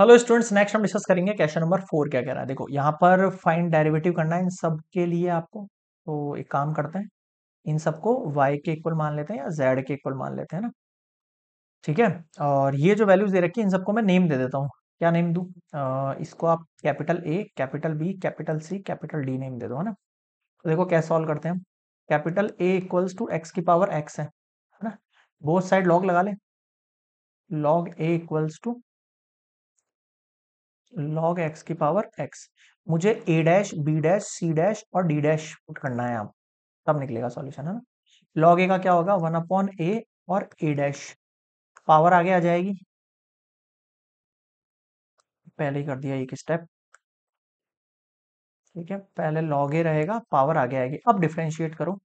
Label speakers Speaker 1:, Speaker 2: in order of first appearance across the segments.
Speaker 1: hello students next हम discuss करेंगे question number four क्या कह रहा है देखो यहाँ पर फाइंड डेरिवेटिव करना है इन सब के लिए आपको तो एक काम करते हैं इन सबको y के इक्वल मान लेते हैं या z के इक्वल मान लेते हैं ना ठीक है और ये जो वैल्यूज दे रखी है इन सबको मैं नेम दे देता हूँ क्या नेम दू इसको आप capital A capital B capital C capital D name दे दो है ना तो देखो क्या सॉल्व करते हैं हम capital A equals to x की पावर एक्स है ना बोथ साइड लॉग लगा लें log a equals to log x की पावर एक्स मुझे a dash b dash c dash और डी डैश पुट करना है आप तब निकलेगा सॉल्यूशन है ना लॉग ए का क्या होगा वन अपॉन ए और ए डैश पावर आगे आ जाएगी
Speaker 2: पहले ही कर दिया एक स्टेप ठीक
Speaker 1: है पहले लॉग ए रहेगा पावर आगे आएगी अब डिफ्रेंशिएट करो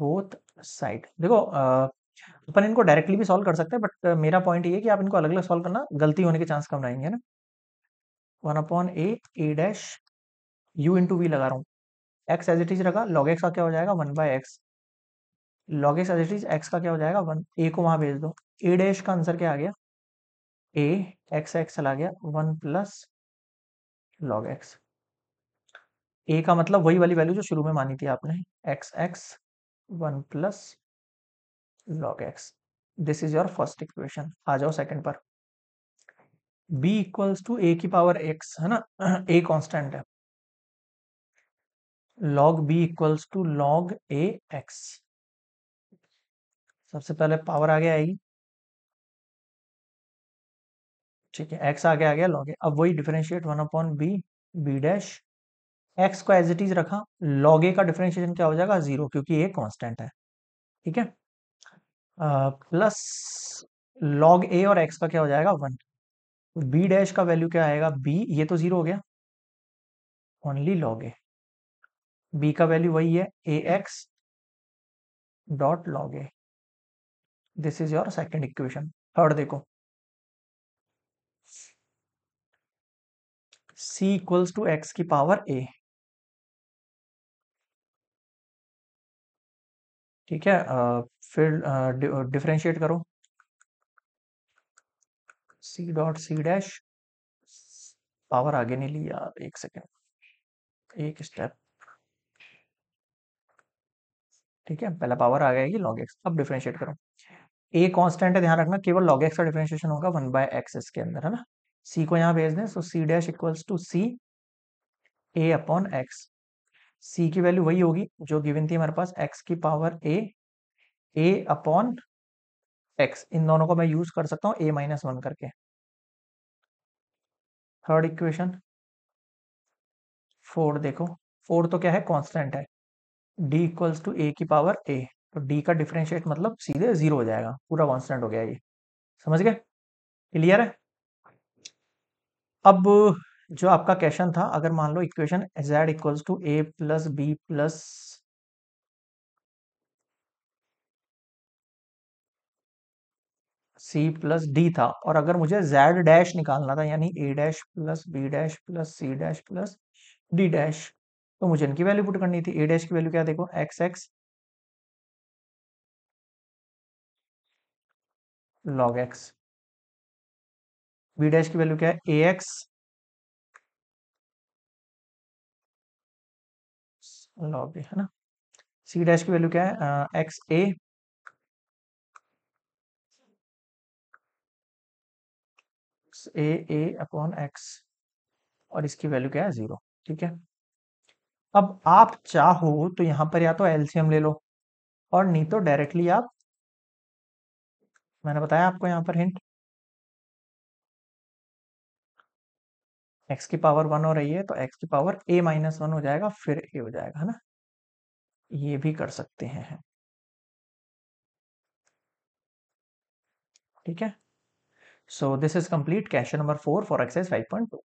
Speaker 1: बोथ साइड देखो आ, तो अपन इनको डायरेक्टली भी सॉल्व कर सकते हैं बट uh, मेरा पॉइंट ये कि आप इनको अलग अलग सॉल्व करना गलती होने के चांस कम रहेंगे ना one upon a a dash u into v वी लगा रहा हूँ एक्स एज इट इज रखा लॉग एक्स का क्या हो जाएगा one by x log x as it is x का क्या हो जाएगा वन ए को वहाँ भेज दो ए डैश का आंसर क्या आ गया ए एक्स एक्स चला गया one plus log x a का मतलब वही वाली वैल्यू जो शुरू में मानी थी आपने x x one plus log x this is your first equation आ जाओ second पर b इक्वल्स टू ए की पावर x है ना a constant है log b equals to log a x सबसे पहले पावर आगे आएगी ठीक है x आगे आ गया log a अब वही differentiate one upon b b dash x को एज इट इज रखा log a का डिफरेंशिएशन क्या हो जाएगा जीरो क्योंकि a कांस्टेंट है ठीक है प्लस लॉग ए और एक्स का क्या हो जाएगा वन बी तो डैश का वैल्यू क्या आएगा बी ये तो जीरो हो गया ओनली लॉग ए बी का वैल्यू वही है a x dot log a this is your second equation third देखो
Speaker 2: सी इक्वल्स टू एक्स की पावर ए
Speaker 1: ठीक है आ, फिर डिफ्रेंशिएट करो c dot c dash power आगे नहीं ली यार एक सेकेंड एक स्टेप ठीक है पहला पावर आ जाएगी लॉग एक्स अब डिफ्रेंशिएट करो ए कांस्टेंट है ध्यान रखना केवल लॉग एक्स का डिफ्रेंशिएशन होगा वन बाय एक्स इसके अंदर है ना सी को यहाँ भेज दें so C dash equals to C A upon x C की वैल्यू वही होगी जो गिवन थी हमारे पास एक्स की power A A upon x इन दोनों को मैं यूज कर सकता हूँ ए माइनस वन करके थर्ड इक्वेशन फोर देखो फोर तो क्या है कांस्टेंट है डी इक्वल्स टू ए की पावर ए तो डी का डिफ्रेंशिएट मतलब सीधे जीरो हो जाएगा पूरा कांस्टेंट हो गया ये समझ गए क्लियर है अब जो आपका क्वेश्चन था अगर मान लो equation z equals to a plus b plus c plus d था और अगर मुझे जेड डैश निकालना था यानी a dash plus b dash plus c dash plus d dash तो मुझे इनकी वैल्यू पुट करनी थी ए डैश की वैल्यू क्या देखो x x
Speaker 2: log x b dash की वैल्यू क्या है ए एक्स लॉग है ना सी डैश की वैल्यू क्या है x
Speaker 1: a a A upon x और इसकी वैल्यू क्या है जीरो ठीक है अब आप चाहो तो यहां पर या तो एलसीएम ले लो और नहीं तो डायरेक्टली आप मैंने बताया आपको यहां पर हिंट एक्स की पावर वन हो रही है तो एक्स की पावर ए माइनस वन हो जाएगा फिर ए हो जाएगा है ना ये भी कर सकते हैं ठीक है
Speaker 2: so this is complete question number four for exercise five point to